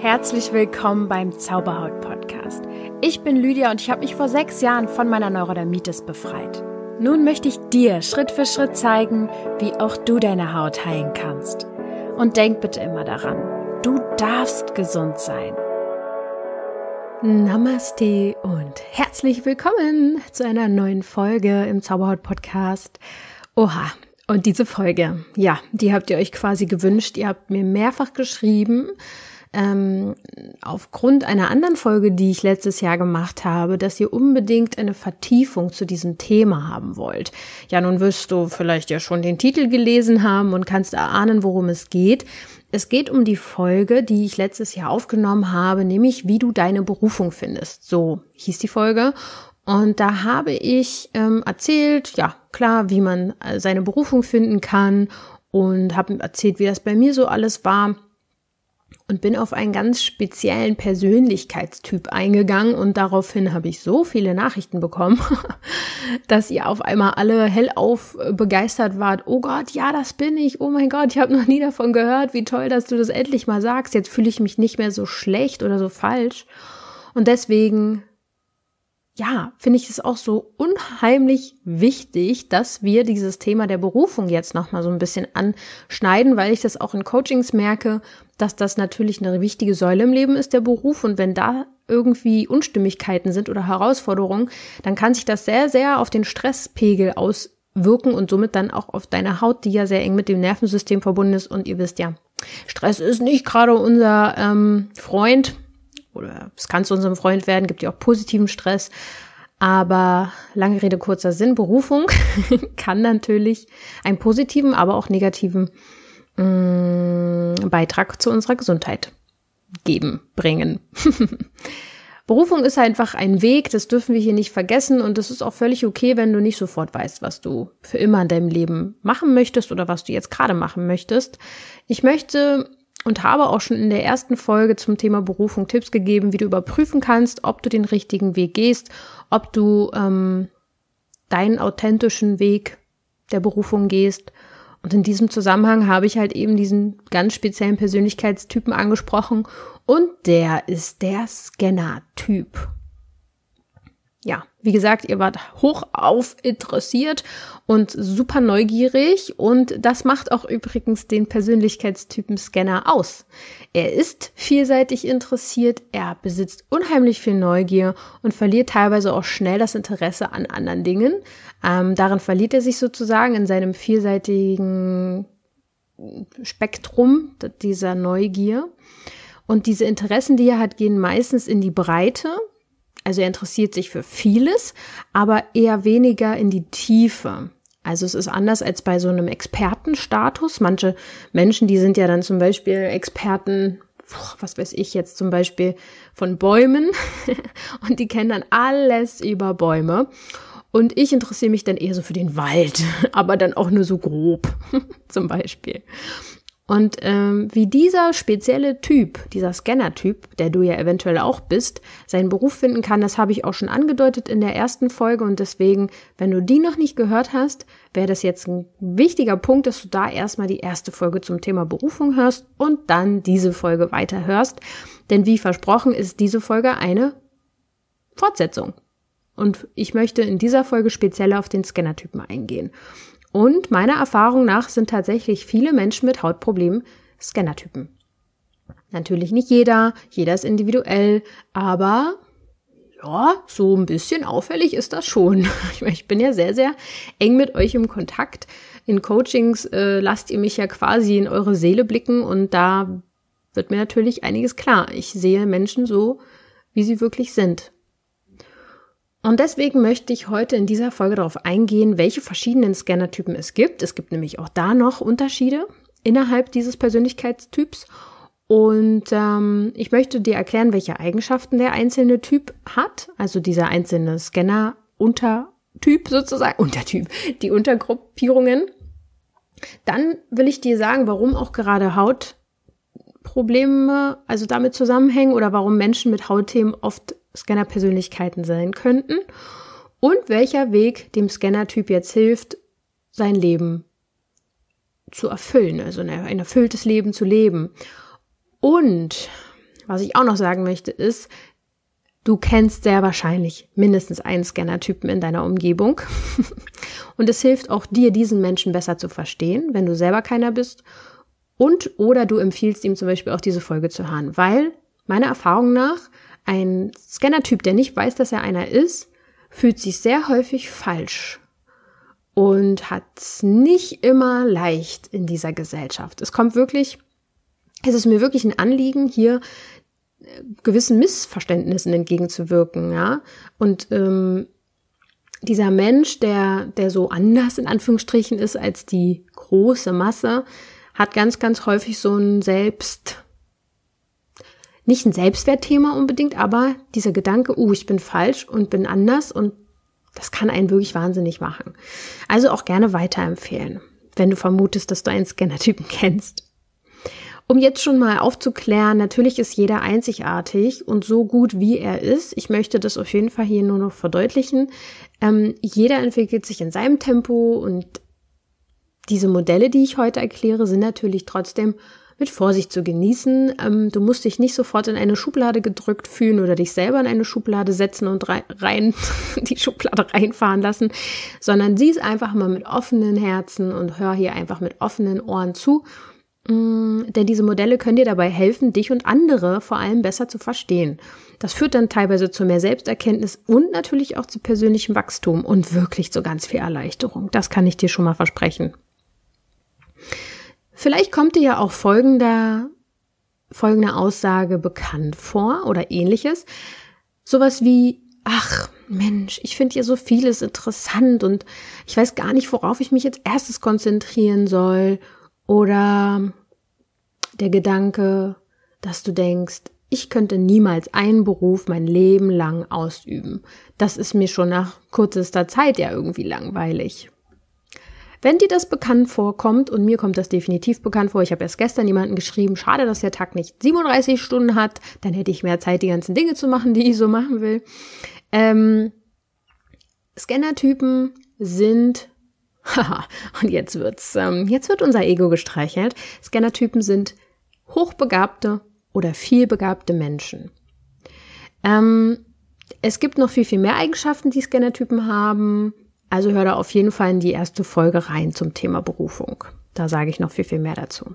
Herzlich willkommen beim Zauberhaut Podcast. Ich bin Lydia und ich habe mich vor sechs Jahren von meiner Neurodermitis befreit. Nun möchte ich dir Schritt für Schritt zeigen, wie auch du deine Haut heilen kannst. Und denk bitte immer daran, du darfst gesund sein. Namaste und herzlich willkommen zu einer neuen Folge im Zauberhaut Podcast. Oha, und diese Folge, ja, die habt ihr euch quasi gewünscht. Ihr habt mir mehrfach geschrieben, ähm, aufgrund einer anderen Folge, die ich letztes Jahr gemacht habe, dass ihr unbedingt eine Vertiefung zu diesem Thema haben wollt. Ja, nun wirst du vielleicht ja schon den Titel gelesen haben und kannst erahnen, worum es geht. Es geht um die Folge, die ich letztes Jahr aufgenommen habe, nämlich wie du deine Berufung findest. So hieß die Folge. Und da habe ich ähm, erzählt, ja klar, wie man äh, seine Berufung finden kann und habe erzählt, wie das bei mir so alles war und bin auf einen ganz speziellen Persönlichkeitstyp eingegangen und daraufhin habe ich so viele Nachrichten bekommen, dass ihr auf einmal alle hellauf begeistert wart. Oh Gott, ja, das bin ich. Oh mein Gott, ich habe noch nie davon gehört. Wie toll, dass du das endlich mal sagst. Jetzt fühle ich mich nicht mehr so schlecht oder so falsch. Und deswegen ja, finde ich es auch so unheimlich wichtig, dass wir dieses Thema der Berufung jetzt nochmal so ein bisschen anschneiden, weil ich das auch in Coachings merke, dass das natürlich eine wichtige Säule im Leben ist, der Beruf. Und wenn da irgendwie Unstimmigkeiten sind oder Herausforderungen, dann kann sich das sehr, sehr auf den Stresspegel auswirken und somit dann auch auf deine Haut, die ja sehr eng mit dem Nervensystem verbunden ist. Und ihr wisst ja, Stress ist nicht gerade unser ähm, Freund oder es kann zu unserem Freund werden, gibt ja auch positiven Stress. Aber lange Rede, kurzer Sinn, Berufung kann natürlich einen positiven, aber auch negativen mh, mm, Beitrag zu unserer Gesundheit geben, bringen. Berufung ist einfach ein Weg, das dürfen wir hier nicht vergessen und es ist auch völlig okay, wenn du nicht sofort weißt, was du für immer in deinem Leben machen möchtest oder was du jetzt gerade machen möchtest. Ich möchte und habe auch schon in der ersten Folge zum Thema Berufung Tipps gegeben, wie du überprüfen kannst, ob du den richtigen Weg gehst, ob du ähm, deinen authentischen Weg der Berufung gehst und in diesem Zusammenhang habe ich halt eben diesen ganz speziellen Persönlichkeitstypen angesprochen und der ist der Scanner-Typ. Ja, wie gesagt, ihr wart hoch auf interessiert und super neugierig und das macht auch übrigens den Persönlichkeitstypen Scanner aus. Er ist vielseitig interessiert, er besitzt unheimlich viel Neugier und verliert teilweise auch schnell das Interesse an anderen Dingen, ähm, darin verliert er sich sozusagen in seinem vielseitigen Spektrum dieser Neugier. Und diese Interessen, die er hat, gehen meistens in die Breite. Also er interessiert sich für vieles, aber eher weniger in die Tiefe. Also es ist anders als bei so einem Expertenstatus. Manche Menschen, die sind ja dann zum Beispiel Experten, was weiß ich jetzt zum Beispiel von Bäumen und die kennen dann alles über Bäume. Und ich interessiere mich dann eher so für den Wald, aber dann auch nur so grob, zum Beispiel. Und ähm, wie dieser spezielle Typ, dieser Scanner-Typ, der du ja eventuell auch bist, seinen Beruf finden kann, das habe ich auch schon angedeutet in der ersten Folge. Und deswegen, wenn du die noch nicht gehört hast, wäre das jetzt ein wichtiger Punkt, dass du da erstmal die erste Folge zum Thema Berufung hörst und dann diese Folge weiterhörst. Denn wie versprochen ist diese Folge eine Fortsetzung. Und ich möchte in dieser Folge speziell auf den Scannertypen eingehen. Und meiner Erfahrung nach sind tatsächlich viele Menschen mit Hautproblemen Scannertypen. Natürlich nicht jeder, jeder ist individuell, aber ja, so ein bisschen auffällig ist das schon. Ich, meine, ich bin ja sehr, sehr eng mit euch im Kontakt. In Coachings äh, lasst ihr mich ja quasi in eure Seele blicken und da wird mir natürlich einiges klar. Ich sehe Menschen so, wie sie wirklich sind. Und deswegen möchte ich heute in dieser Folge darauf eingehen, welche verschiedenen Scannertypen es gibt. Es gibt nämlich auch da noch Unterschiede innerhalb dieses Persönlichkeitstyps. Und ähm, ich möchte dir erklären, welche Eigenschaften der einzelne Typ hat, also dieser einzelne Scanner Untertyp sozusagen, Untertyp, die Untergruppierungen. Dann will ich dir sagen, warum auch gerade Hautprobleme, also damit zusammenhängen oder warum Menschen mit Hautthemen oft Scanner-Persönlichkeiten sein könnten und welcher Weg dem Scanner-Typ jetzt hilft, sein Leben zu erfüllen, also ein erfülltes Leben zu leben. Und was ich auch noch sagen möchte, ist, du kennst sehr wahrscheinlich mindestens einen Scanner-Typen in deiner Umgebung. und es hilft auch dir, diesen Menschen besser zu verstehen, wenn du selber keiner bist. Und oder du empfiehlst ihm zum Beispiel auch diese Folge zu hören, weil meiner Erfahrung nach ein Scannertyp, der nicht weiß, dass er einer ist, fühlt sich sehr häufig falsch und hat es nicht immer leicht in dieser Gesellschaft. Es kommt wirklich, es ist mir wirklich ein Anliegen, hier äh, gewissen Missverständnissen entgegenzuwirken, ja. Und ähm, dieser Mensch, der, der so anders in Anführungsstrichen ist als die große Masse, hat ganz, ganz häufig so ein Selbst, nicht ein Selbstwertthema unbedingt, aber dieser Gedanke, uh, ich bin falsch und bin anders und das kann einen wirklich wahnsinnig machen. Also auch gerne weiterempfehlen, wenn du vermutest, dass du einen Scannertypen kennst. Um jetzt schon mal aufzuklären, natürlich ist jeder einzigartig und so gut wie er ist. Ich möchte das auf jeden Fall hier nur noch verdeutlichen. Ähm, jeder entwickelt sich in seinem Tempo und diese Modelle, die ich heute erkläre, sind natürlich trotzdem mit Vorsicht zu genießen. Ähm, du musst dich nicht sofort in eine Schublade gedrückt fühlen oder dich selber in eine Schublade setzen und rein, die Schublade reinfahren lassen, sondern sieh es einfach mal mit offenen Herzen und hör hier einfach mit offenen Ohren zu. Mm, denn diese Modelle können dir dabei helfen, dich und andere vor allem besser zu verstehen. Das führt dann teilweise zu mehr Selbsterkenntnis und natürlich auch zu persönlichem Wachstum und wirklich zu ganz viel Erleichterung. Das kann ich dir schon mal versprechen. Vielleicht kommt dir ja auch folgender, folgende Aussage bekannt vor oder ähnliches. Sowas wie, ach Mensch, ich finde hier so vieles interessant und ich weiß gar nicht, worauf ich mich jetzt erstes konzentrieren soll. Oder der Gedanke, dass du denkst, ich könnte niemals einen Beruf mein Leben lang ausüben. Das ist mir schon nach kürzester Zeit ja irgendwie langweilig. Wenn dir das bekannt vorkommt, und mir kommt das definitiv bekannt vor, ich habe erst gestern jemanden geschrieben, schade, dass der Tag nicht 37 Stunden hat, dann hätte ich mehr Zeit, die ganzen Dinge zu machen, die ich so machen will. Ähm, Scannertypen sind, haha, und jetzt wird's, ähm, jetzt wird unser Ego gestreichelt. Scannertypen sind hochbegabte oder vielbegabte Menschen. Ähm, es gibt noch viel, viel mehr Eigenschaften, die Scannertypen haben. Also hör da auf jeden Fall in die erste Folge rein zum Thema Berufung. Da sage ich noch viel, viel mehr dazu.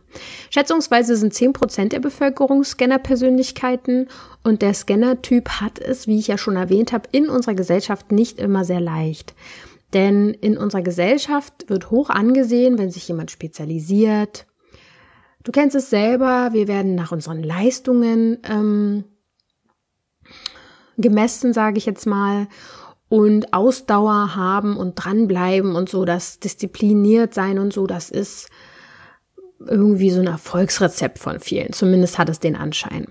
Schätzungsweise sind 10% der Bevölkerung Scanner-Persönlichkeiten und der Scanner-Typ hat es, wie ich ja schon erwähnt habe, in unserer Gesellschaft nicht immer sehr leicht. Denn in unserer Gesellschaft wird hoch angesehen, wenn sich jemand spezialisiert. Du kennst es selber, wir werden nach unseren Leistungen ähm, gemessen, sage ich jetzt mal und Ausdauer haben und dranbleiben und so, das diszipliniert sein und so, das ist irgendwie so ein Erfolgsrezept von vielen. Zumindest hat es den Anschein.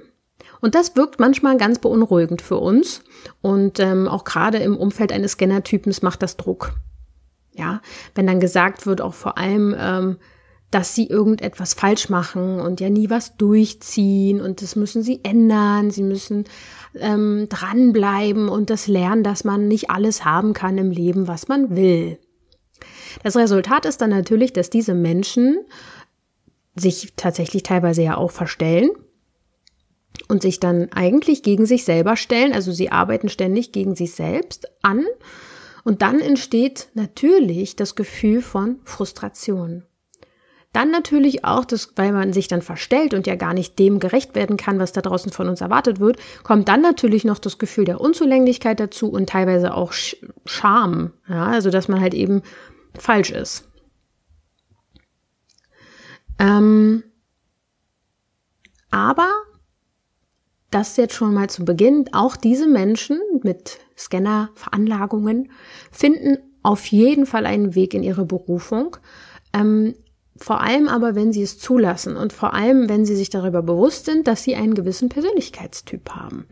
Und das wirkt manchmal ganz beunruhigend für uns. Und ähm, auch gerade im Umfeld eines Scannertypens macht das Druck. Ja, wenn dann gesagt wird, auch vor allem, ähm, dass sie irgendetwas falsch machen und ja nie was durchziehen und das müssen sie ändern, sie müssen ähm, dranbleiben und das Lernen, dass man nicht alles haben kann im Leben, was man will. Das Resultat ist dann natürlich, dass diese Menschen sich tatsächlich teilweise ja auch verstellen und sich dann eigentlich gegen sich selber stellen. Also sie arbeiten ständig gegen sich selbst an. Und dann entsteht natürlich das Gefühl von Frustration. Dann natürlich auch, das, weil man sich dann verstellt und ja gar nicht dem gerecht werden kann, was da draußen von uns erwartet wird, kommt dann natürlich noch das Gefühl der Unzulänglichkeit dazu und teilweise auch Scham. Ja, also, dass man halt eben falsch ist. Ähm, aber das jetzt schon mal zu Beginn. Auch diese Menschen mit Scanner-Veranlagungen finden auf jeden Fall einen Weg in ihre Berufung. Ähm, vor allem aber, wenn sie es zulassen und vor allem, wenn sie sich darüber bewusst sind, dass sie einen gewissen Persönlichkeitstyp haben.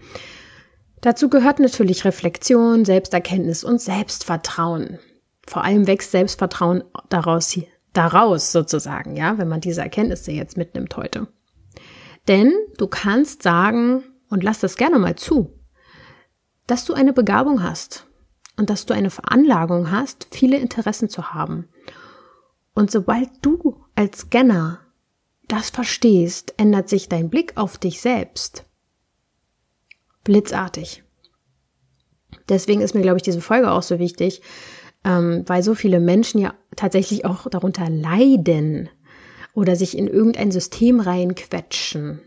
Dazu gehört natürlich Reflexion, Selbsterkenntnis und Selbstvertrauen. Vor allem wächst Selbstvertrauen daraus, daraus sozusagen, ja, wenn man diese Erkenntnisse jetzt mitnimmt heute. Denn du kannst sagen, und lass das gerne mal zu, dass du eine Begabung hast und dass du eine Veranlagung hast, viele Interessen zu haben und sobald du als Scanner das verstehst, ändert sich dein Blick auf dich selbst. Blitzartig. Deswegen ist mir, glaube ich, diese Folge auch so wichtig, ähm, weil so viele Menschen ja tatsächlich auch darunter leiden oder sich in irgendein System reinquetschen.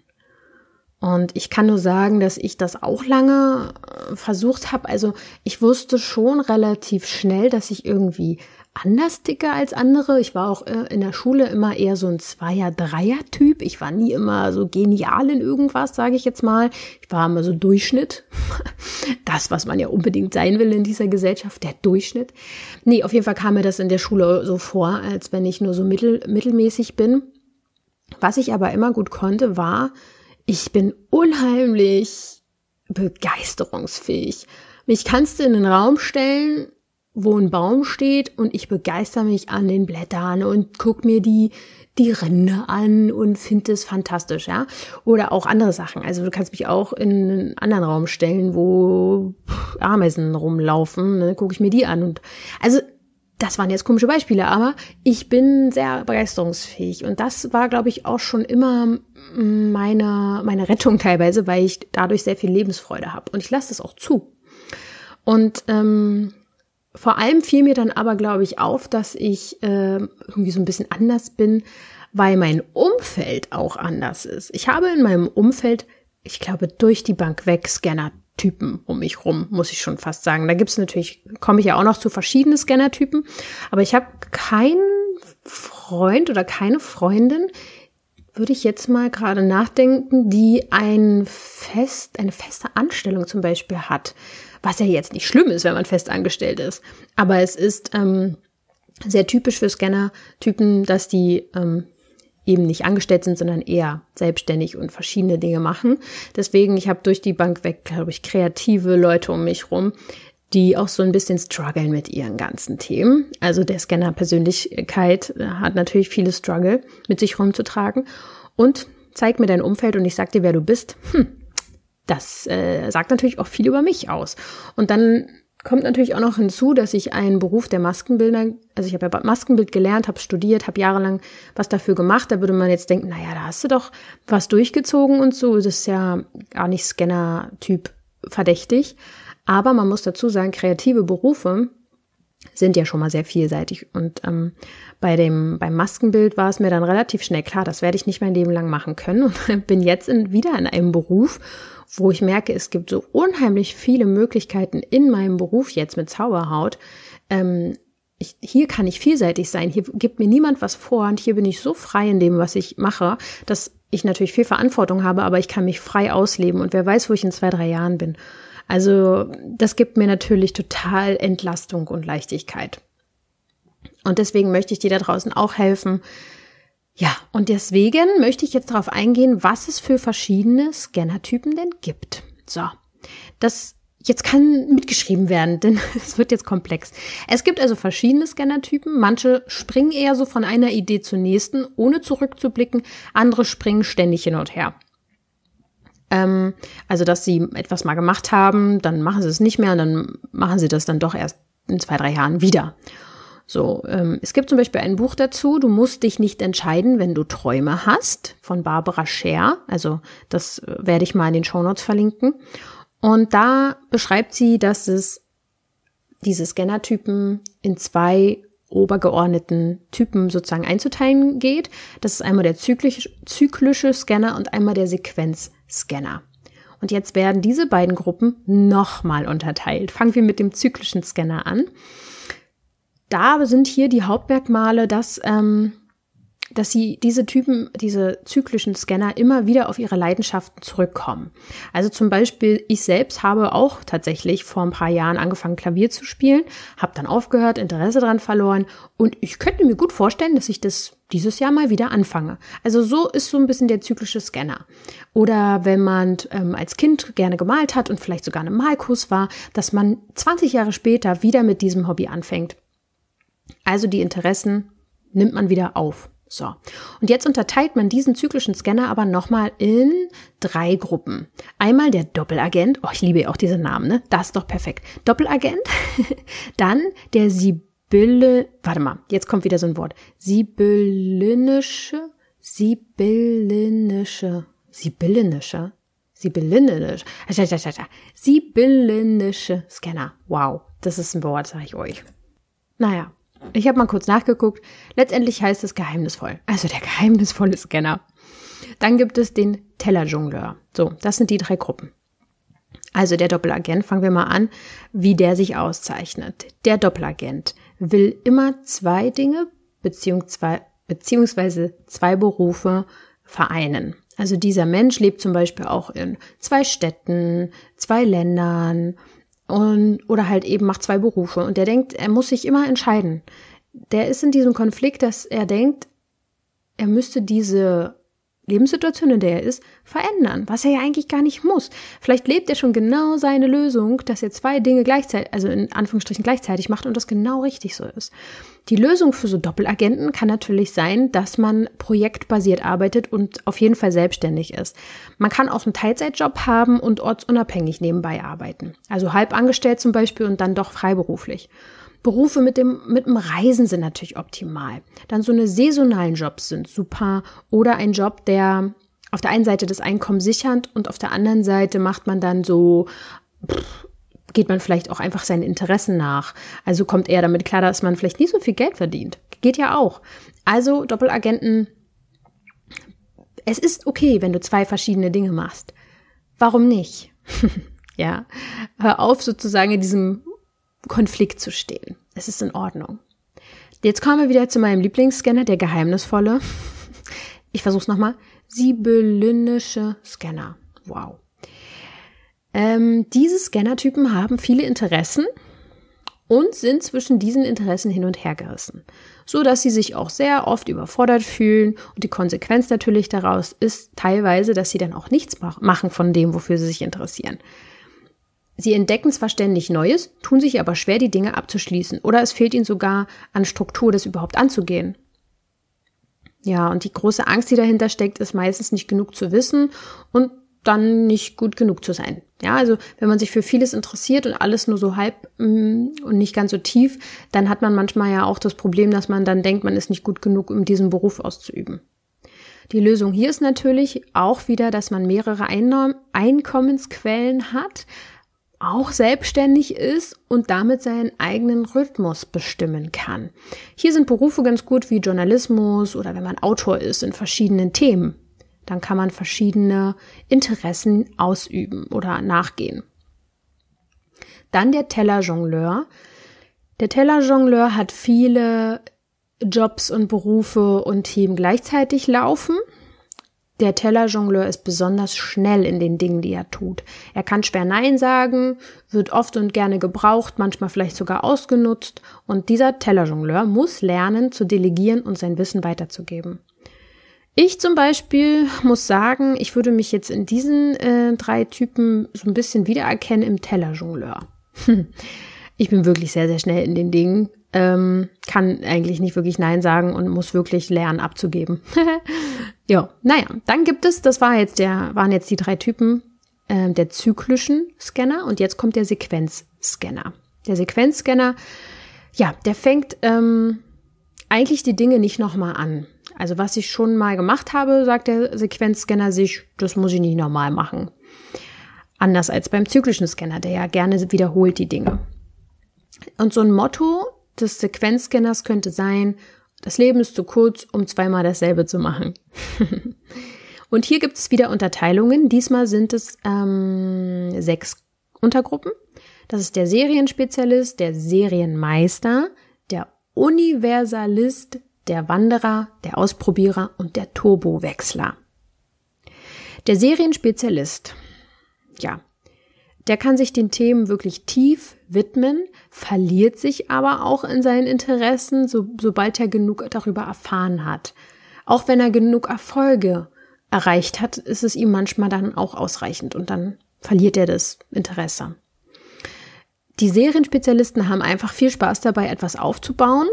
Und ich kann nur sagen, dass ich das auch lange äh, versucht habe. Also ich wusste schon relativ schnell, dass ich irgendwie anders ticke als andere. Ich war auch äh, in der Schule immer eher so ein Zweier-Dreier-Typ. Ich war nie immer so genial in irgendwas, sage ich jetzt mal. Ich war immer so Durchschnitt. Das, was man ja unbedingt sein will in dieser Gesellschaft, der Durchschnitt. Nee, auf jeden Fall kam mir das in der Schule so vor, als wenn ich nur so mittel, mittelmäßig bin. Was ich aber immer gut konnte, war, ich bin unheimlich begeisterungsfähig. Mich kannst du in den Raum stellen wo ein Baum steht und ich begeister mich an den Blättern und guck mir die die Rinde an und finde es fantastisch, ja? Oder auch andere Sachen. Also du kannst mich auch in einen anderen Raum stellen, wo Ameisen rumlaufen, dann ne, gucke ich mir die an und also das waren jetzt komische Beispiele, aber ich bin sehr begeisterungsfähig und das war, glaube ich, auch schon immer meine, meine Rettung teilweise, weil ich dadurch sehr viel Lebensfreude habe und ich lasse das auch zu. Und ähm, vor allem fiel mir dann aber, glaube ich, auf, dass ich äh, irgendwie so ein bisschen anders bin, weil mein Umfeld auch anders ist. Ich habe in meinem Umfeld, ich glaube, durch die Bank weg Scanner-Typen um mich rum, muss ich schon fast sagen. Da gibt's natürlich, komme ich ja auch noch zu verschiedenen Scanner-Typen, aber ich habe keinen Freund oder keine Freundin, würde ich jetzt mal gerade nachdenken, die ein Fest, eine feste Anstellung zum Beispiel hat. Was ja jetzt nicht schlimm ist, wenn man fest angestellt ist. Aber es ist ähm, sehr typisch für Scanner-Typen, dass die ähm, eben nicht angestellt sind, sondern eher selbstständig und verschiedene Dinge machen. Deswegen, ich habe durch die Bank weg, glaube ich, kreative Leute um mich rum, die auch so ein bisschen strugglen mit ihren ganzen Themen. Also der Scanner-Persönlichkeit äh, hat natürlich viele Struggle mit sich rumzutragen. Und zeig mir dein Umfeld und ich sag dir, wer du bist. Hm, das äh, sagt natürlich auch viel über mich aus. Und dann kommt natürlich auch noch hinzu, dass ich einen Beruf der Maskenbilder, also ich habe ja Maskenbild gelernt, habe studiert, habe jahrelang was dafür gemacht. Da würde man jetzt denken, naja, da hast du doch was durchgezogen und so. Das ist ja gar nicht Scanner-Typ verdächtig. Aber man muss dazu sagen, kreative Berufe sind ja schon mal sehr vielseitig. Und ähm, bei dem, beim Maskenbild war es mir dann relativ schnell klar, das werde ich nicht mein Leben lang machen können. Und bin jetzt in, wieder in einem Beruf, wo ich merke, es gibt so unheimlich viele Möglichkeiten in meinem Beruf jetzt mit Zauberhaut. Ähm, ich, hier kann ich vielseitig sein, hier gibt mir niemand was vor und hier bin ich so frei in dem, was ich mache, dass ich natürlich viel Verantwortung habe, aber ich kann mich frei ausleben und wer weiß, wo ich in zwei, drei Jahren bin. Also das gibt mir natürlich total Entlastung und Leichtigkeit. Und deswegen möchte ich dir da draußen auch helfen. Ja, und deswegen möchte ich jetzt darauf eingehen, was es für verschiedene Scannertypen denn gibt. So, das jetzt kann mitgeschrieben werden, denn es wird jetzt komplex. Es gibt also verschiedene Scannertypen. Manche springen eher so von einer Idee zur nächsten, ohne zurückzublicken. Andere springen ständig hin und her. Ähm, also, dass sie etwas mal gemacht haben, dann machen sie es nicht mehr und dann machen sie das dann doch erst in zwei, drei Jahren wieder. So, ähm, es gibt zum Beispiel ein Buch dazu, Du musst dich nicht entscheiden, wenn du Träume hast, von Barbara Scher. Also, das äh, werde ich mal in den Show Notes verlinken. Und da beschreibt sie, dass es diese Scanner-Typen in zwei obergeordneten Typen sozusagen einzuteilen geht. Das ist einmal der zyklisch, zyklische Scanner und einmal der Sequenzscanner. Und jetzt werden diese beiden Gruppen nochmal unterteilt. Fangen wir mit dem zyklischen Scanner an. Da sind hier die Hauptmerkmale, dass ähm, dass sie diese Typen, diese zyklischen Scanner immer wieder auf ihre Leidenschaften zurückkommen. Also zum Beispiel, ich selbst habe auch tatsächlich vor ein paar Jahren angefangen, Klavier zu spielen, habe dann aufgehört, Interesse daran verloren und ich könnte mir gut vorstellen, dass ich das dieses Jahr mal wieder anfange. Also so ist so ein bisschen der zyklische Scanner. Oder wenn man ähm, als Kind gerne gemalt hat und vielleicht sogar einem Malkurs war, dass man 20 Jahre später wieder mit diesem Hobby anfängt. Also die Interessen nimmt man wieder auf. So, und jetzt unterteilt man diesen zyklischen Scanner aber nochmal in drei Gruppen. Einmal der Doppelagent, oh, ich liebe ja auch diese Namen, ne? Das ist doch perfekt. Doppelagent, dann der Sibylle, warte mal, jetzt kommt wieder so ein Wort. Sibyllinische, Sibyllinische, Sibyllinische, Sibyllinische, Sibyllinische Scanner. Wow, das ist ein Wort, sag ich euch. Naja, ich habe mal kurz nachgeguckt. Letztendlich heißt es geheimnisvoll. Also der geheimnisvolle Scanner. Dann gibt es den Tellerjongleur. So, das sind die drei Gruppen. Also der Doppelagent, fangen wir mal an, wie der sich auszeichnet. Der Doppelagent will immer zwei Dinge beziehungsweise, beziehungsweise zwei Berufe vereinen. Also dieser Mensch lebt zum Beispiel auch in zwei Städten, zwei Ländern, und, oder halt eben macht zwei Berufe. Und der denkt, er muss sich immer entscheiden. Der ist in diesem Konflikt, dass er denkt, er müsste diese Lebenssituation, in der er ist, verändern, was er ja eigentlich gar nicht muss. Vielleicht lebt er schon genau seine Lösung, dass er zwei Dinge gleichzeitig, also in Anführungsstrichen gleichzeitig macht und das genau richtig so ist. Die Lösung für so Doppelagenten kann natürlich sein, dass man projektbasiert arbeitet und auf jeden Fall selbstständig ist. Man kann auch einen Teilzeitjob haben und ortsunabhängig nebenbei arbeiten. Also halb angestellt zum Beispiel und dann doch freiberuflich. Berufe mit dem, mit dem Reisen sind natürlich optimal. Dann so eine saisonalen Jobs sind super. Oder ein Job, der auf der einen Seite das Einkommen sichernd und auf der anderen Seite macht man dann so, pff, geht man vielleicht auch einfach seinen Interessen nach. Also kommt eher damit klar, dass man vielleicht nie so viel Geld verdient. Geht ja auch. Also Doppelagenten, es ist okay, wenn du zwei verschiedene Dinge machst. Warum nicht? ja, hör auf sozusagen in diesem Konflikt zu stehen. Es ist in Ordnung. Jetzt kommen wir wieder zu meinem Lieblingsscanner, der geheimnisvolle. Ich versuch's nochmal. Sibyllinische Scanner. Wow. Ähm, diese Scannertypen haben viele Interessen und sind zwischen diesen Interessen hin und her gerissen, so dass sie sich auch sehr oft überfordert fühlen und die Konsequenz natürlich daraus ist teilweise, dass sie dann auch nichts machen von dem, wofür sie sich interessieren. Sie entdecken zwar ständig Neues, tun sich aber schwer, die Dinge abzuschließen, oder es fehlt ihnen sogar an Struktur, das überhaupt anzugehen. Ja, und die große Angst, die dahinter steckt, ist meistens nicht genug zu wissen und dann nicht gut genug zu sein. Ja, also wenn man sich für vieles interessiert und alles nur so halb mm, und nicht ganz so tief, dann hat man manchmal ja auch das Problem, dass man dann denkt, man ist nicht gut genug, um diesen Beruf auszuüben. Die Lösung hier ist natürlich auch wieder, dass man mehrere Einnahmen, Einkommensquellen hat, auch selbstständig ist und damit seinen eigenen Rhythmus bestimmen kann. Hier sind Berufe ganz gut wie Journalismus oder wenn man Autor ist in verschiedenen Themen. Dann kann man verschiedene Interessen ausüben oder nachgehen. Dann der Tellerjongleur. Der Tellerjongleur hat viele Jobs und Berufe und Themen gleichzeitig laufen. Der Tellerjongleur ist besonders schnell in den Dingen, die er tut. Er kann schwer Nein sagen, wird oft und gerne gebraucht, manchmal vielleicht sogar ausgenutzt, und dieser Tellerjongleur muss lernen zu delegieren und sein Wissen weiterzugeben. Ich zum Beispiel muss sagen, ich würde mich jetzt in diesen äh, drei Typen so ein bisschen wiedererkennen im Tellerjongleur. ich bin wirklich sehr, sehr schnell in den Dingen, ähm, kann eigentlich nicht wirklich Nein sagen und muss wirklich lernen abzugeben. Ja, naja, dann gibt es, das war jetzt der, waren jetzt die drei Typen, äh, der zyklischen Scanner und jetzt kommt der Sequenzscanner. Der Sequenzscanner, ja, der fängt ähm, eigentlich die Dinge nicht nochmal an. Also was ich schon mal gemacht habe, sagt der Sequenzscanner sich, das muss ich nicht nochmal machen. Anders als beim zyklischen Scanner, der ja gerne wiederholt die Dinge. Und so ein Motto des Sequenzscanners könnte sein, das Leben ist zu kurz, um zweimal dasselbe zu machen. und hier gibt es wieder Unterteilungen. Diesmal sind es ähm, sechs Untergruppen. Das ist der Serienspezialist, der Serienmeister, der Universalist, der Wanderer, der Ausprobierer und der Turbowechsler. Der Serienspezialist, ja, der kann sich den Themen wirklich tief, widmen, verliert sich aber auch in seinen Interessen, so, sobald er genug darüber erfahren hat. Auch wenn er genug Erfolge erreicht hat, ist es ihm manchmal dann auch ausreichend und dann verliert er das Interesse. Die Serienspezialisten haben einfach viel Spaß dabei, etwas aufzubauen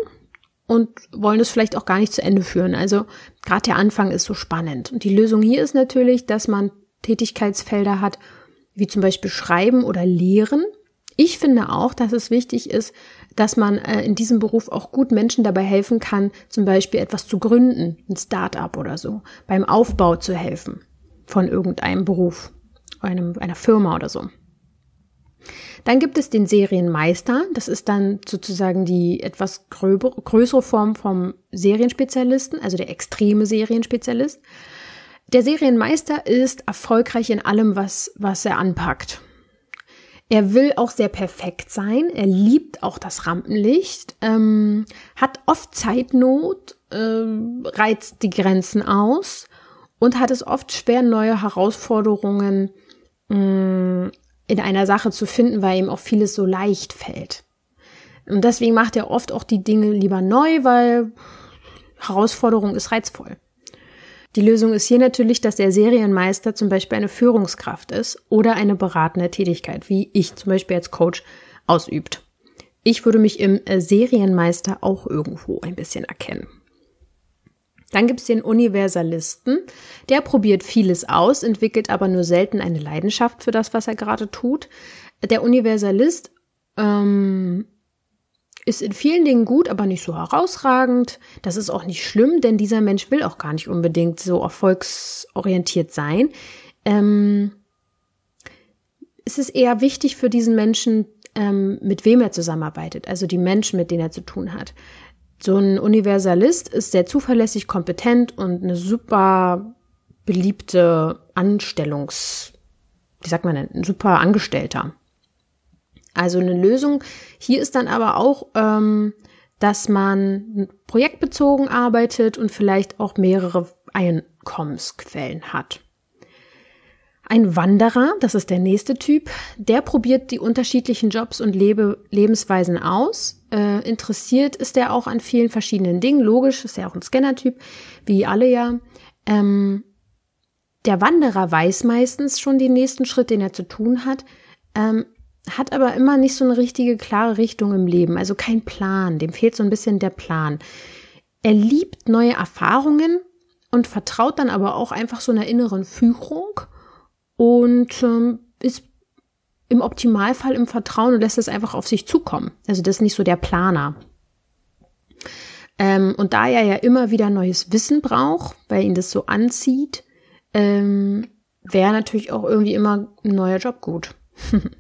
und wollen es vielleicht auch gar nicht zu Ende führen. Also gerade der Anfang ist so spannend. Und die Lösung hier ist natürlich, dass man Tätigkeitsfelder hat, wie zum Beispiel Schreiben oder Lehren, ich finde auch, dass es wichtig ist, dass man äh, in diesem Beruf auch gut Menschen dabei helfen kann, zum Beispiel etwas zu gründen, ein Start-up oder so, beim Aufbau zu helfen von irgendeinem Beruf, einem, einer Firma oder so. Dann gibt es den Serienmeister. Das ist dann sozusagen die etwas gröbere, größere Form vom Serienspezialisten, also der extreme Serienspezialist. Der Serienmeister ist erfolgreich in allem, was, was er anpackt. Er will auch sehr perfekt sein. Er liebt auch das Rampenlicht, ähm, hat oft Zeitnot, ähm, reizt die Grenzen aus und hat es oft schwer, neue Herausforderungen mh, mm, in einer Sache zu finden, weil ihm auch vieles so leicht fällt. Und deswegen macht er oft auch die Dinge lieber neu, weil Herausforderung ist reizvoll. Die Lösung ist hier natürlich, dass der Serienmeister zum Beispiel eine Führungskraft ist oder eine beratende Tätigkeit, wie ich zum Beispiel als Coach ausübt. Ich würde mich im äh, Serienmeister auch irgendwo ein bisschen erkennen. Dann gibt's den Universalisten. Der probiert vieles aus, entwickelt aber nur selten eine Leidenschaft für das, was er gerade tut. Der Universalist ähm, ist in vielen Dingen gut, aber nicht so herausragend. Das ist auch nicht schlimm, denn dieser Mensch will auch gar nicht unbedingt so erfolgsorientiert sein. Ähm, es ist eher wichtig für diesen Menschen, ähm, mit wem er zusammenarbeitet, also die Menschen, mit denen er zu tun hat. So ein Universalist ist sehr zuverlässig, kompetent und eine super beliebte Anstellungs, wie sagt man denn, ein super Angestellter. Also eine Lösung. Hier ist dann aber auch, ähm, dass man projektbezogen arbeitet und vielleicht auch mehrere Einkommensquellen hat. Ein Wanderer, das ist der nächste Typ, der probiert die unterschiedlichen Jobs und Lebe Lebensweisen aus. Äh, interessiert ist er auch an vielen verschiedenen Dingen. Logisch ist er auch ein Scanner-Typ, wie alle ja. Ähm, der Wanderer weiß meistens schon den nächsten Schritt, den er zu tun hat. Ähm, hat aber immer nicht so eine richtige klare Richtung im Leben, also kein Plan, dem fehlt so ein bisschen der Plan. Er liebt neue Erfahrungen und vertraut dann aber auch einfach so einer inneren Führung und ähm, ist im Optimalfall im Vertrauen und lässt es einfach auf sich zukommen. Also das ist nicht so der Planer. Ähm, und da er ja immer wieder neues Wissen braucht, weil ihn das so anzieht, ähm, wäre natürlich auch irgendwie immer ein neuer Job gut.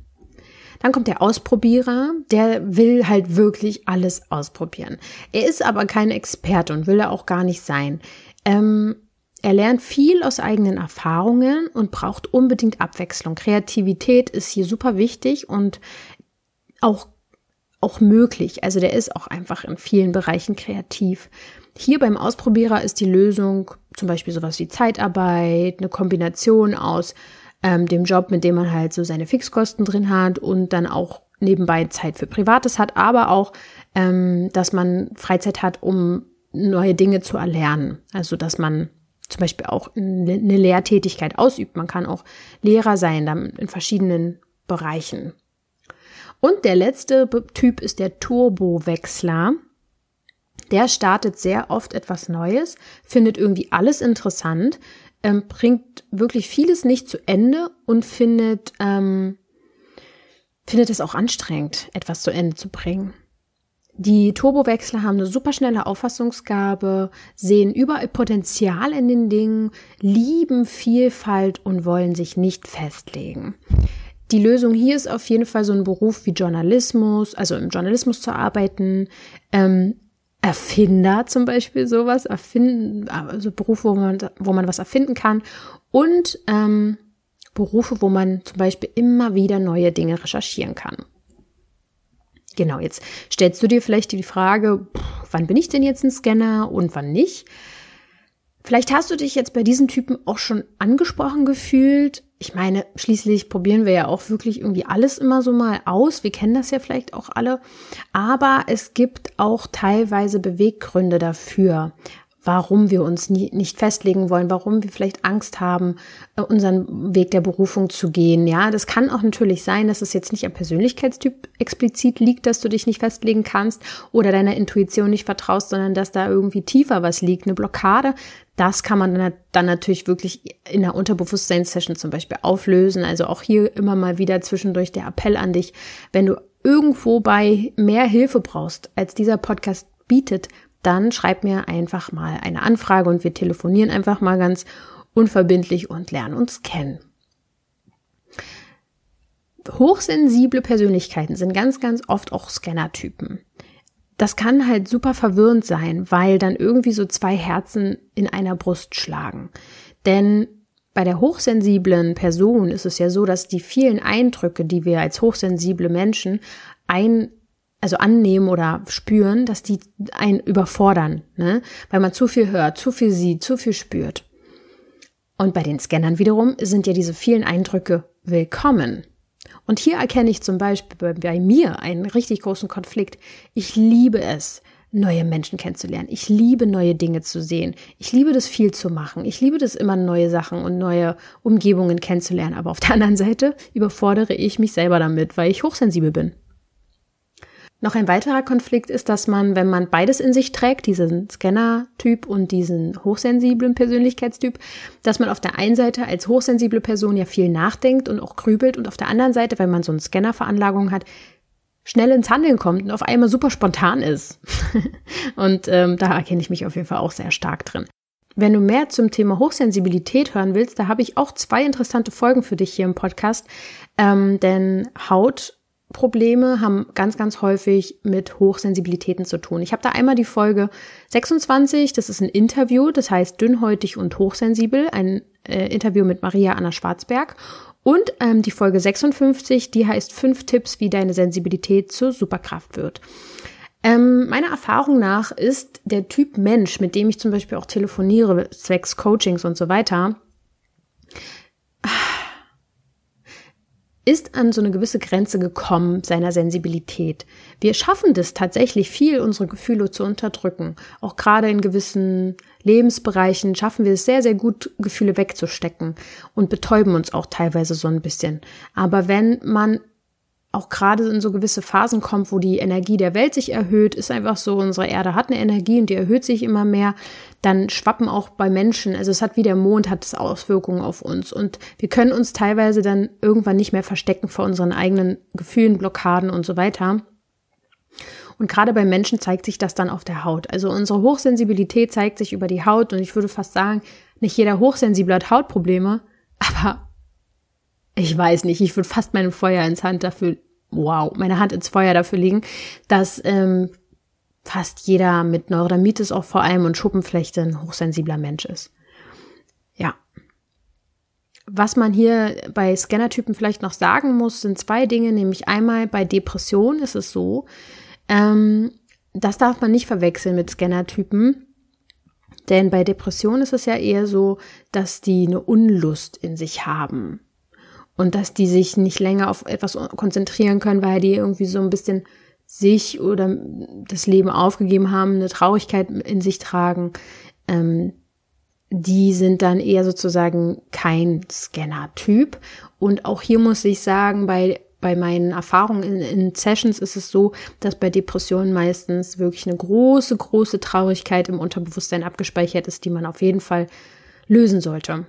Dann kommt der Ausprobierer, der will halt wirklich alles ausprobieren. Er ist aber kein Experte und will er auch gar nicht sein. Ähm, er lernt viel aus eigenen Erfahrungen und braucht unbedingt Abwechslung. Kreativität ist hier super wichtig und auch auch möglich. Also der ist auch einfach in vielen Bereichen kreativ. Hier beim Ausprobierer ist die Lösung zum Beispiel sowas wie Zeitarbeit, eine Kombination aus ähm, dem Job, mit dem man halt so seine Fixkosten drin hat und dann auch nebenbei Zeit für Privates hat, aber auch, ähm, dass man Freizeit hat, um neue Dinge zu erlernen. Also dass man zum Beispiel auch eine Lehrtätigkeit ausübt. Man kann auch Lehrer sein dann in verschiedenen Bereichen. Und der letzte Typ ist der Turbo-Wechsler. Der startet sehr oft etwas Neues, findet irgendwie alles interessant, ähm, bringt wirklich vieles nicht zu Ende und findet, ähm, findet es auch anstrengend, etwas zu Ende zu bringen. Die Turbowechsler haben eine superschnelle Auffassungsgabe, sehen überall Potenzial in den Dingen, lieben Vielfalt und wollen sich nicht festlegen. Die Lösung hier ist auf jeden Fall so ein Beruf wie Journalismus, also im Journalismus zu arbeiten, ähm, Erfinder zum Beispiel sowas, erfinden, also Berufe, wo man, wo man was erfinden kann und ähm, Berufe, wo man zum Beispiel immer wieder neue Dinge recherchieren kann. Genau, jetzt stellst du dir vielleicht die Frage, pff, wann bin ich denn jetzt ein Scanner und wann nicht? Vielleicht hast du dich jetzt bei diesen Typen auch schon angesprochen gefühlt ich meine, schließlich probieren wir ja auch wirklich irgendwie alles immer so mal aus. Wir kennen das ja vielleicht auch alle. Aber es gibt auch teilweise Beweggründe dafür, warum wir uns nie, nicht festlegen wollen, warum wir vielleicht Angst haben, äh, unseren Weg der Berufung zu gehen. Ja, das kann auch natürlich sein, dass es jetzt nicht am Persönlichkeitstyp explizit liegt, dass du dich nicht festlegen kannst oder deiner Intuition nicht vertraust, sondern dass da irgendwie tiefer was liegt, eine Blockade. Das kann man dann natürlich wirklich in der Unterbewusstseinssession zum Beispiel auflösen. Also auch hier immer mal wieder zwischendurch der Appell an dich, wenn du irgendwo bei mehr Hilfe brauchst, als dieser Podcast bietet, dann schreib mir einfach mal eine Anfrage und wir telefonieren einfach mal ganz unverbindlich und lernen uns kennen. Hochsensible Persönlichkeiten sind ganz, ganz oft auch Scannertypen. Das kann halt super verwirrend sein, weil dann irgendwie so zwei Herzen in einer Brust schlagen. Denn bei der hochsensiblen Person ist es ja so, dass die vielen Eindrücke, die wir als hochsensible Menschen ein also annehmen oder spüren, dass die einen überfordern, ne? weil man zu viel hört, zu viel sieht, zu viel spürt. Und bei den Scannern wiederum sind ja diese vielen Eindrücke willkommen. Und hier erkenne ich zum Beispiel bei, bei mir einen richtig großen Konflikt. Ich liebe es, neue Menschen kennenzulernen. Ich liebe neue Dinge zu sehen. Ich liebe das viel zu machen. Ich liebe das immer neue Sachen und neue Umgebungen kennenzulernen. Aber auf der anderen Seite überfordere ich mich selber damit, weil ich hochsensibel bin. Noch ein weiterer Konflikt ist, dass man, wenn man beides in sich trägt, diesen Scanner-Typ und diesen hochsensiblen Persönlichkeitstyp, dass man auf der einen Seite als hochsensible Person ja viel nachdenkt und auch grübelt und auf der anderen Seite, wenn man so eine Scanner-Veranlagung hat, schnell ins Handeln kommt und auf einmal super spontan ist. und ähm, da erkenne ich mich auf jeden Fall auch sehr stark drin. Wenn du mehr zum Thema Hochsensibilität hören willst, da habe ich auch zwei interessante Folgen für dich hier im Podcast, ähm, denn Haut Probleme haben ganz, ganz häufig mit Hochsensibilitäten zu tun. Ich habe da einmal die Folge 26, das ist ein Interview, das heißt Dünnhäutig und Hochsensibel, ein äh, Interview mit Maria Anna Schwarzberg. Und ähm, die Folge 56, die heißt Fünf Tipps, wie deine Sensibilität zur Superkraft wird. Ähm, meiner Erfahrung nach ist der Typ Mensch, mit dem ich zum Beispiel auch telefoniere, zwecks Coachings und so weiter, ist an so eine gewisse Grenze gekommen seiner Sensibilität. Wir schaffen das tatsächlich viel, unsere Gefühle zu unterdrücken. Auch gerade in gewissen Lebensbereichen schaffen wir es sehr, sehr gut, Gefühle wegzustecken und betäuben uns auch teilweise so ein bisschen. Aber wenn man auch gerade in so gewisse Phasen kommt, wo die Energie der Welt sich erhöht, ist einfach so, unsere Erde hat eine Energie und die erhöht sich immer mehr, dann schwappen auch bei Menschen, also es hat wie der Mond, hat es Auswirkungen auf uns und wir können uns teilweise dann irgendwann nicht mehr verstecken vor unseren eigenen Gefühlen, Blockaden und so weiter. Und gerade bei Menschen zeigt sich das dann auf der Haut. Also unsere Hochsensibilität zeigt sich über die Haut und ich würde fast sagen, nicht jeder Hochsensibler hat Hautprobleme, aber ich weiß nicht, ich würde fast mein Feuer ins Hand dafür, wow, meine Hand ins Feuer dafür legen, dass ähm, fast jeder mit Neurodermitis auch vor allem und Schuppenflechte ein hochsensibler Mensch ist. Ja. Was man hier bei Scannertypen vielleicht noch sagen muss, sind zwei Dinge, nämlich einmal bei Depression ist es so, ähm, das darf man nicht verwechseln mit Scannertypen. Denn bei Depression ist es ja eher so, dass die eine Unlust in sich haben und dass die sich nicht länger auf etwas konzentrieren können, weil die irgendwie so ein bisschen sich oder das Leben aufgegeben haben, eine Traurigkeit in sich tragen, ähm, die sind dann eher sozusagen kein Scanner-Typ. Und auch hier muss ich sagen, bei, bei meinen Erfahrungen in, in Sessions ist es so, dass bei Depressionen meistens wirklich eine große, große Traurigkeit im Unterbewusstsein abgespeichert ist, die man auf jeden Fall lösen sollte.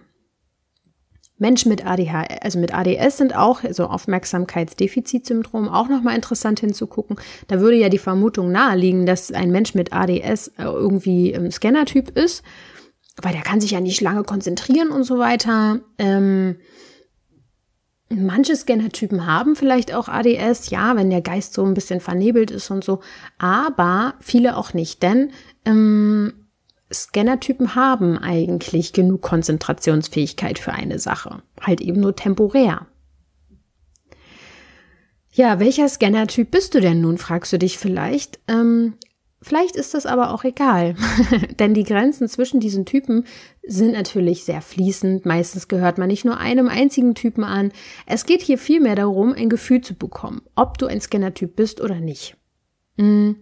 Menschen mit ADH, also mit ADS sind auch, also Aufmerksamkeitsdefizitsyndrom, auch nochmal interessant hinzugucken. Da würde ja die Vermutung naheliegen, dass ein Mensch mit ADS äh, irgendwie ähm, Scannertyp ist, weil der kann sich ja nicht lange konzentrieren und so weiter. Ähm, manche Scannertypen haben vielleicht auch ADS, ja, wenn der Geist so ein bisschen vernebelt ist und so, aber viele auch nicht, denn ähm, Scannertypen haben eigentlich genug Konzentrationsfähigkeit für eine Sache, halt eben nur temporär. Ja, welcher Scannertyp bist du denn nun, fragst du dich vielleicht. Ähm, vielleicht ist das aber auch egal, denn die Grenzen zwischen diesen Typen sind natürlich sehr fließend. Meistens gehört man nicht nur einem einzigen Typen an. Es geht hier vielmehr darum, ein Gefühl zu bekommen, ob du ein Scannertyp bist oder nicht. Hm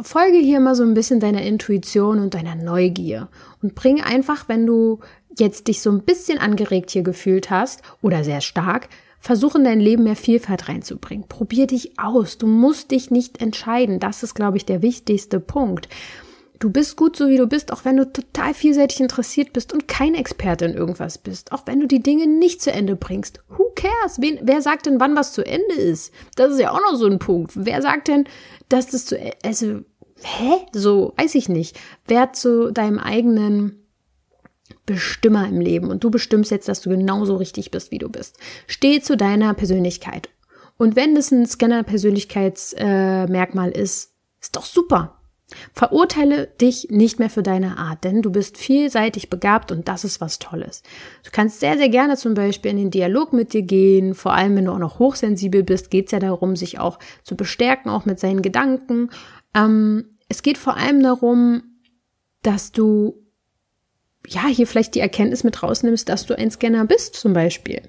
folge hier mal so ein bisschen deiner Intuition und deiner Neugier und bring einfach, wenn du jetzt dich so ein bisschen angeregt hier gefühlt hast oder sehr stark, versuch in dein Leben mehr Vielfalt reinzubringen. Probier dich aus. Du musst dich nicht entscheiden. Das ist, glaube ich, der wichtigste Punkt. Du bist gut so, wie du bist, auch wenn du total vielseitig interessiert bist und kein Experte in irgendwas bist. Auch wenn du die Dinge nicht zu Ende bringst. Who cares? Wen, wer sagt denn, wann was zu Ende ist? Das ist ja auch noch so ein Punkt. Wer sagt denn, dass das zu, Ende. also, hä? So, weiß ich nicht. Wer zu deinem eigenen Bestimmer im Leben und du bestimmst jetzt, dass du genauso richtig bist, wie du bist. Steh zu deiner Persönlichkeit. Und wenn das ein Scanner-Persönlichkeitsmerkmal äh, ist, ist doch super. Verurteile dich nicht mehr für deine Art, denn du bist vielseitig begabt und das ist was Tolles. Du kannst sehr, sehr gerne zum Beispiel in den Dialog mit dir gehen, vor allem wenn du auch noch hochsensibel bist, geht es ja darum, sich auch zu bestärken, auch mit seinen Gedanken. Ähm, es geht vor allem darum, dass du ja hier vielleicht die Erkenntnis mit rausnimmst, dass du ein Scanner bist zum Beispiel.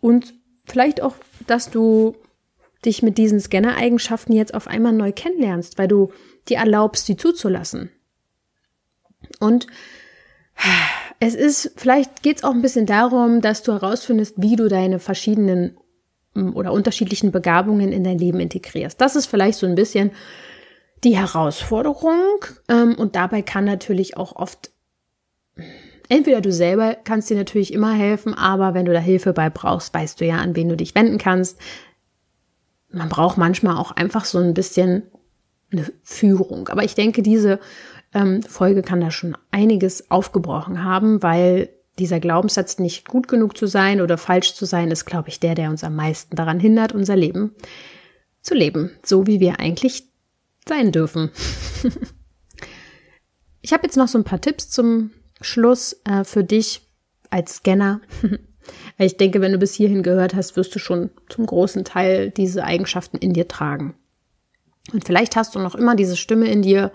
Und vielleicht auch, dass du dich mit diesen Scanner-Eigenschaften jetzt auf einmal neu kennenlernst, weil du dir erlaubst, sie zuzulassen. Und es ist, vielleicht geht es auch ein bisschen darum, dass du herausfindest, wie du deine verschiedenen oder unterschiedlichen Begabungen in dein Leben integrierst. Das ist vielleicht so ein bisschen die Herausforderung. Ähm, und dabei kann natürlich auch oft, entweder du selber kannst dir natürlich immer helfen, aber wenn du da Hilfe bei brauchst, weißt du ja, an wen du dich wenden kannst. Man braucht manchmal auch einfach so ein bisschen eine Führung. Aber ich denke, diese ähm, Folge kann da schon einiges aufgebrochen haben, weil dieser Glaubenssatz, nicht gut genug zu sein oder falsch zu sein, ist, glaube ich, der, der uns am meisten daran hindert, unser Leben zu leben, so wie wir eigentlich sein dürfen. ich habe jetzt noch so ein paar Tipps zum Schluss äh, für dich als Scanner. ich denke, wenn du bis hierhin gehört hast, wirst du schon zum großen Teil diese Eigenschaften in dir tragen. Und vielleicht hast du noch immer diese Stimme in dir,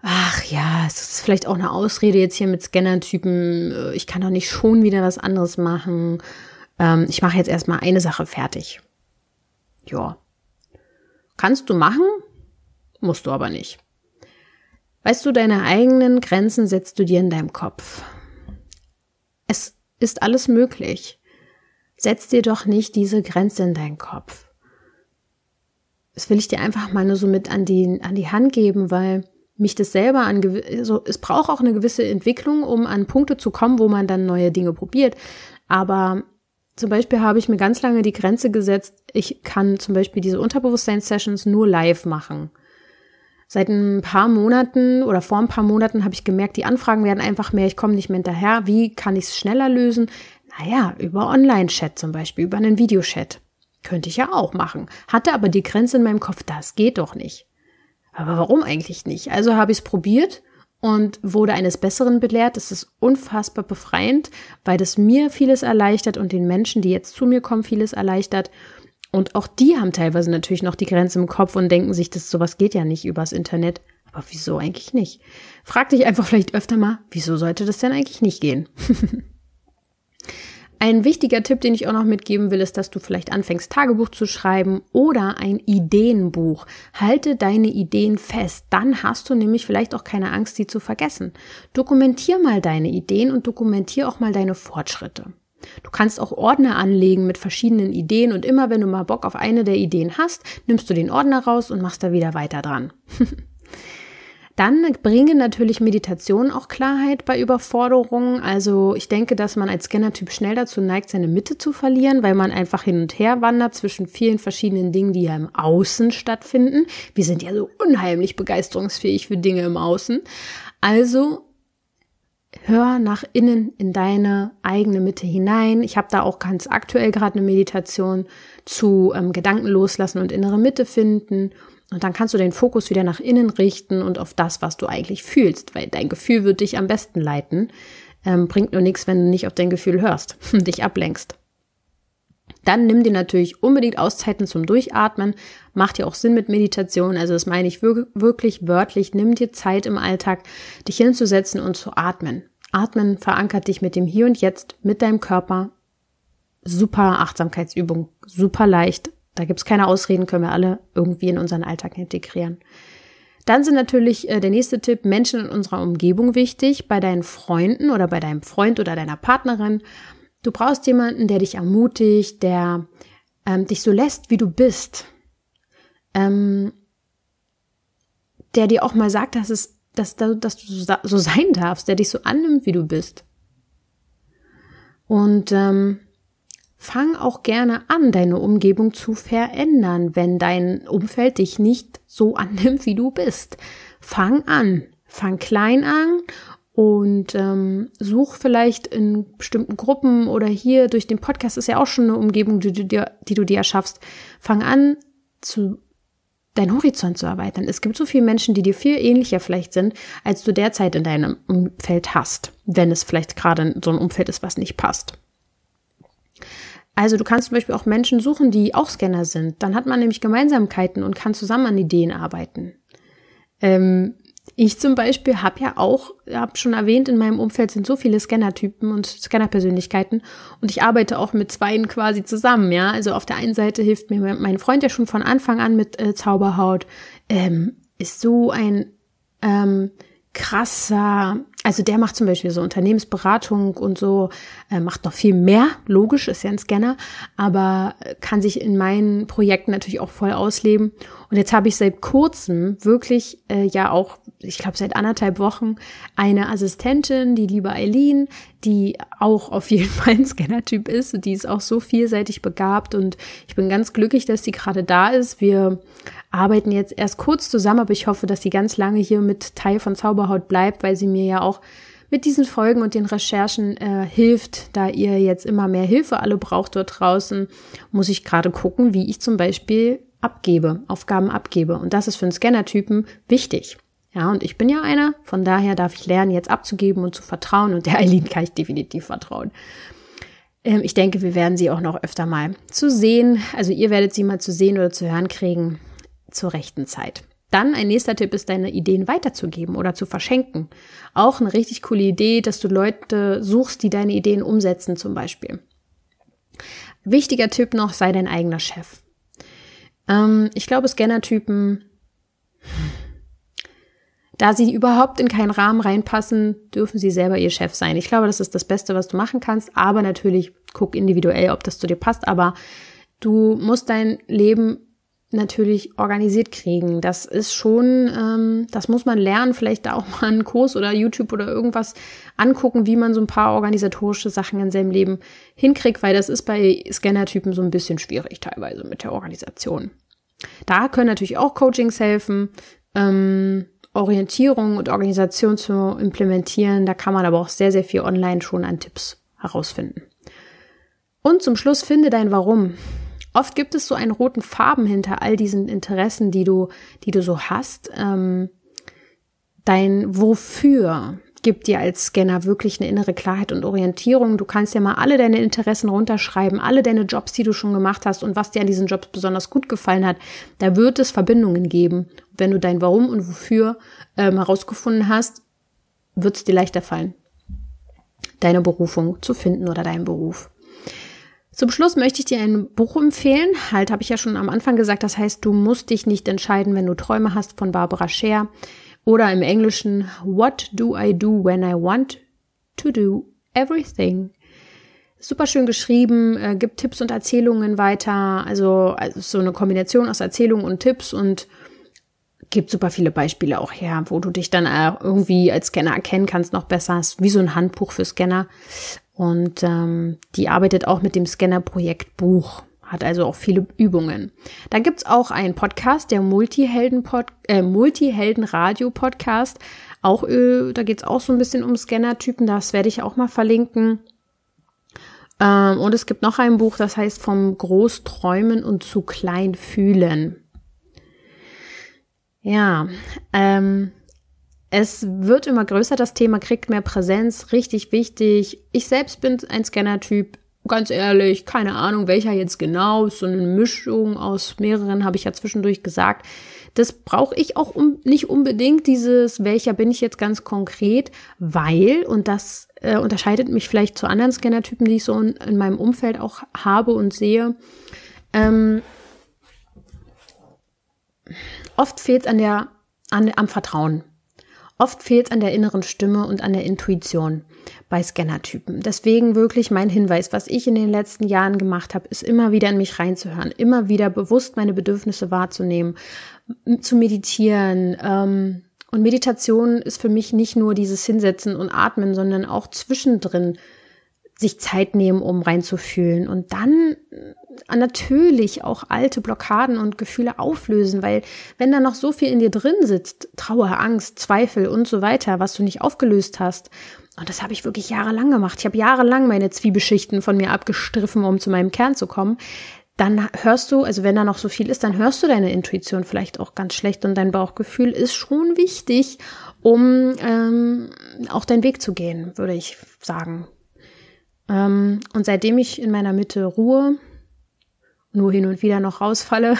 ach ja, es ist vielleicht auch eine Ausrede jetzt hier mit Scanner-Typen, äh, ich kann doch nicht schon wieder was anderes machen. Ähm, ich mache jetzt erstmal eine Sache fertig. Ja. Kannst du machen, musst du aber nicht. Weißt du, deine eigenen Grenzen setzt du dir in deinem Kopf. Es ist alles möglich. Setz dir doch nicht diese Grenze in deinen Kopf das will ich dir einfach mal nur so mit an die, an die Hand geben, weil mich das selber an, also es braucht auch eine gewisse Entwicklung, um an Punkte zu kommen, wo man dann neue Dinge probiert. Aber zum Beispiel habe ich mir ganz lange die Grenze gesetzt, ich kann zum Beispiel diese Unterbewusstseins-Sessions nur live machen. Seit ein paar Monaten oder vor ein paar Monaten habe ich gemerkt, die Anfragen werden einfach mehr, ich komme nicht mehr hinterher. Wie kann ich es schneller lösen? Naja, über Online-Chat zum Beispiel, über einen Videochat. Könnte ich ja auch machen. Hatte aber die Grenze in meinem Kopf, das geht doch nicht. Aber warum eigentlich nicht? Also habe ich es probiert und wurde eines Besseren belehrt. Das ist unfassbar befreiend, weil das mir vieles erleichtert und den Menschen, die jetzt zu mir kommen, vieles erleichtert. Und auch die haben teilweise natürlich noch die Grenze im Kopf und denken sich, das sowas geht ja nicht übers Internet. Aber wieso eigentlich nicht? Frag dich einfach vielleicht öfter mal, wieso sollte das denn eigentlich nicht gehen? Ein wichtiger Tipp, den ich auch noch mitgeben will, ist, dass du vielleicht anfängst, Tagebuch zu schreiben oder ein Ideenbuch. Halte deine Ideen fest. Dann hast du nämlich vielleicht auch keine Angst, sie zu vergessen. Dokumentier mal deine Ideen und dokumentier auch mal deine Fortschritte. Du kannst auch Ordner anlegen mit verschiedenen Ideen und immer wenn du mal Bock auf eine der Ideen hast, nimmst du den Ordner raus und machst da wieder weiter dran. Dann bringen natürlich Meditationen auch Klarheit bei Überforderungen. Also ich denke, dass man als Scanner-Typ schnell dazu neigt, seine Mitte zu verlieren, weil man einfach hin und her wandert zwischen vielen verschiedenen Dingen, die ja im Außen stattfinden. Wir sind ja so unheimlich begeisterungsfähig für Dinge im Außen. Also hör nach innen in deine eigene Mitte hinein. Ich habe da auch ganz aktuell gerade eine Meditation zu ähm, Gedanken loslassen und innere Mitte finden und dann kannst du den Fokus wieder nach innen richten und auf das, was du eigentlich fühlst, weil dein Gefühl wird dich am besten leiten. Ähm, bringt nur nichts, wenn du nicht auf dein Gefühl hörst und dich ablenkst. Dann nimm dir natürlich unbedingt Auszeiten zum Durchatmen. Macht ja auch Sinn mit Meditation. Also das meine ich wirklich wörtlich. Nimm dir Zeit im Alltag, dich hinzusetzen und zu atmen. Atmen verankert dich mit dem Hier und Jetzt, mit deinem Körper. Super Achtsamkeitsübung. Super leicht. Da gibt es keine Ausreden, können wir alle irgendwie in unseren Alltag integrieren. Dann sind natürlich äh, der nächste Tipp Menschen in unserer Umgebung wichtig, bei deinen Freunden oder bei deinem Freund oder deiner Partnerin. Du brauchst jemanden, der dich ermutigt, der ähm, dich so lässt, wie du bist, ähm, der dir auch mal sagt, dass, es, dass, dass du so sein darfst, der dich so annimmt, wie du bist. Und ähm, fang auch gerne an, deine Umgebung zu verändern, wenn dein Umfeld dich nicht so annimmt, wie du bist. Fang an, fang klein an und ähm, such vielleicht in bestimmten Gruppen oder hier durch den Podcast ist ja auch schon eine Umgebung, die du dir, die du dir erschaffst. Fang an, zu deinen Horizont zu erweitern. Es gibt so viele Menschen, die dir viel ähnlicher vielleicht sind, als du derzeit in deinem Umfeld hast, wenn es vielleicht gerade so ein Umfeld ist, was nicht passt. Also du kannst zum Beispiel auch Menschen suchen, die auch Scanner sind. Dann hat man nämlich Gemeinsamkeiten und kann zusammen an Ideen arbeiten. Ähm, ich zum Beispiel habe ja auch, habe schon erwähnt, in meinem Umfeld sind so viele Scanner-Typen und Scanner-Persönlichkeiten und ich arbeite auch mit zweien quasi zusammen, ja. Also auf der einen Seite hilft mir mein Freund ja schon von Anfang an mit äh, Zauberhaut, ähm, ist so ein ähm, krasser, also der macht zum Beispiel so Unternehmensberatung und so, äh, macht noch viel mehr, logisch, ist ja ein Scanner, aber kann sich in meinen Projekten natürlich auch voll ausleben und jetzt habe ich seit kurzem wirklich äh, ja auch, ich glaube seit anderthalb Wochen, eine Assistentin, die liebe Eileen, die auch auf jeden Fall ein Scanner-Typ ist. Und die ist auch so vielseitig begabt und ich bin ganz glücklich, dass sie gerade da ist. Wir arbeiten jetzt erst kurz zusammen, aber ich hoffe, dass sie ganz lange hier mit Teil von Zauberhaut bleibt, weil sie mir ja auch mit diesen Folgen und den Recherchen äh, hilft, da ihr jetzt immer mehr Hilfe alle braucht dort draußen, muss ich gerade gucken, wie ich zum Beispiel abgebe, Aufgaben abgebe. Und das ist für einen Scannertypen wichtig. Ja, und ich bin ja einer, von daher darf ich lernen, jetzt abzugeben und zu vertrauen. Und der Eileen kann ich definitiv vertrauen. Ähm, ich denke, wir werden sie auch noch öfter mal zu sehen. Also ihr werdet sie mal zu sehen oder zu hören kriegen zur rechten Zeit. Dann ein nächster Tipp ist, deine Ideen weiterzugeben oder zu verschenken. Auch eine richtig coole Idee, dass du Leute suchst, die deine Ideen umsetzen zum Beispiel. Wichtiger Tipp noch, sei dein eigener Chef. Ähm, ich glaube, Scannertypen, da sie überhaupt in keinen Rahmen reinpassen, dürfen sie selber ihr Chef sein. Ich glaube, das ist das Beste, was du machen kannst. Aber natürlich guck individuell, ob das zu dir passt. Aber du musst dein Leben natürlich organisiert kriegen. Das ist schon, ähm, das muss man lernen, vielleicht da auch mal einen Kurs oder YouTube oder irgendwas angucken, wie man so ein paar organisatorische Sachen in seinem Leben hinkriegt, weil das ist bei Scanner-Typen so ein bisschen schwierig teilweise mit der Organisation. Da können natürlich auch Coachings helfen, ähm, Orientierung und Organisation zu implementieren. Da kann man aber auch sehr, sehr viel online schon an Tipps herausfinden. Und zum Schluss finde dein Warum. Oft gibt es so einen roten Farben hinter all diesen Interessen, die du, die du so hast. Ähm, dein Wofür gibt dir als Scanner wirklich eine innere Klarheit und Orientierung. Du kannst ja mal alle deine Interessen runterschreiben, alle deine Jobs, die du schon gemacht hast und was dir an diesen Jobs besonders gut gefallen hat. Da wird es Verbindungen geben. Wenn du dein Warum und Wofür ähm, herausgefunden hast, wird es dir leichter fallen, deine Berufung zu finden oder deinen Beruf. Zum Schluss möchte ich dir ein Buch empfehlen. Halt, habe ich ja schon am Anfang gesagt. Das heißt, du musst dich nicht entscheiden, wenn du Träume hast von Barbara Scher. Oder im Englischen, What do I do when I want to do everything? Super schön geschrieben, äh, gibt Tipps und Erzählungen weiter. Also, also so eine Kombination aus Erzählungen und Tipps und gibt super viele Beispiele auch her, wo du dich dann irgendwie als Scanner erkennen kannst, noch besser. Ist wie so ein Handbuch für Scanner. Und ähm, die arbeitet auch mit dem Scanner-Projekt Buch, hat also auch viele Übungen. Dann gibt's auch einen Podcast, der äh, Multihelden-Radio-Podcast, äh, Multihelden podcast auch, äh, da geht's auch so ein bisschen um Scanner-Typen, das werde ich auch mal verlinken. Ähm, und es gibt noch ein Buch, das heißt Vom Großträumen und zu klein fühlen. Ja, ähm, es wird immer größer, das Thema kriegt mehr Präsenz, richtig wichtig. Ich selbst bin ein Scanner-Typ, ganz ehrlich, keine Ahnung, welcher jetzt genau, so eine Mischung aus mehreren, habe ich ja zwischendurch gesagt. Das brauche ich auch um, nicht unbedingt, dieses, welcher bin ich jetzt ganz konkret, weil, und das äh, unterscheidet mich vielleicht zu anderen Scanner-Typen, die ich so in, in meinem Umfeld auch habe und sehe, ähm, oft fehlt es an der, an, am Vertrauen. Oft fehlt es an der inneren Stimme und an der Intuition bei Scannertypen. Deswegen wirklich mein Hinweis, was ich in den letzten Jahren gemacht habe, ist immer wieder in mich reinzuhören, immer wieder bewusst meine Bedürfnisse wahrzunehmen, zu meditieren. Ähm, und Meditation ist für mich nicht nur dieses Hinsetzen und Atmen, sondern auch zwischendrin sich Zeit nehmen, um reinzufühlen und dann natürlich auch alte Blockaden und Gefühle auflösen, weil wenn da noch so viel in dir drin sitzt, Trauer, Angst, Zweifel und so weiter, was du nicht aufgelöst hast, und das habe ich wirklich jahrelang gemacht. Ich habe jahrelang meine Zwiebelschichten von mir abgestriffen, um zu meinem Kern zu kommen. Dann hörst du, also wenn da noch so viel ist, dann hörst du deine Intuition vielleicht auch ganz schlecht und dein Bauchgefühl ist schon wichtig, um ähm, auch deinen Weg zu gehen, würde ich sagen. Ähm, und seitdem ich in meiner Mitte ruhe nur hin und wieder noch rausfalle,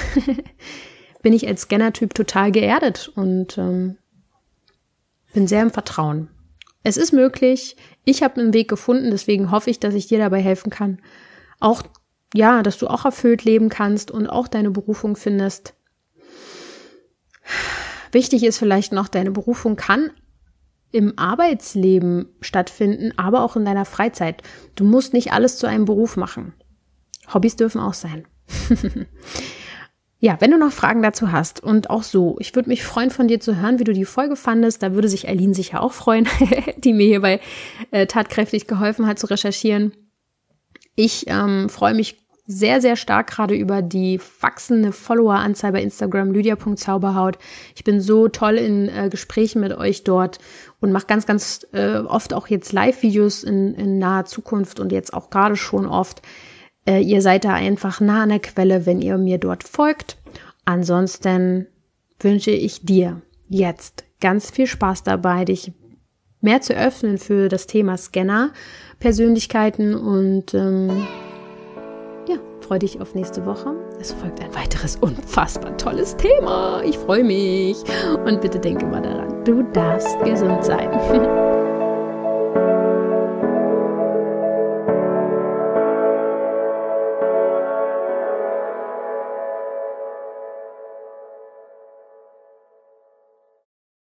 bin ich als Scanner-Typ total geerdet und ähm, bin sehr im Vertrauen. Es ist möglich. Ich habe einen Weg gefunden, deswegen hoffe ich, dass ich dir dabei helfen kann. Auch, ja, dass du auch erfüllt leben kannst und auch deine Berufung findest. Wichtig ist vielleicht noch, deine Berufung kann im Arbeitsleben stattfinden, aber auch in deiner Freizeit. Du musst nicht alles zu einem Beruf machen. Hobbys dürfen auch sein. ja, wenn du noch Fragen dazu hast und auch so, ich würde mich freuen, von dir zu hören, wie du die Folge fandest. Da würde sich Eileen sicher auch freuen, die mir hierbei äh, tatkräftig geholfen hat zu recherchieren. Ich ähm, freue mich sehr, sehr stark gerade über die wachsende Followeranzahl bei Instagram, lydia.zauberhaut. Ich bin so toll in äh, Gesprächen mit euch dort und mache ganz, ganz äh, oft auch jetzt Live-Videos in, in naher Zukunft und jetzt auch gerade schon oft. Äh, ihr seid da einfach nah an der Quelle, wenn ihr mir dort folgt. Ansonsten wünsche ich dir jetzt ganz viel Spaß dabei, dich mehr zu öffnen für das Thema Scanner, Persönlichkeiten und ähm, ja, freue dich auf nächste Woche. Es folgt ein weiteres unfassbar tolles Thema. Ich freue mich. Und bitte denke mal daran, du darfst gesund sein.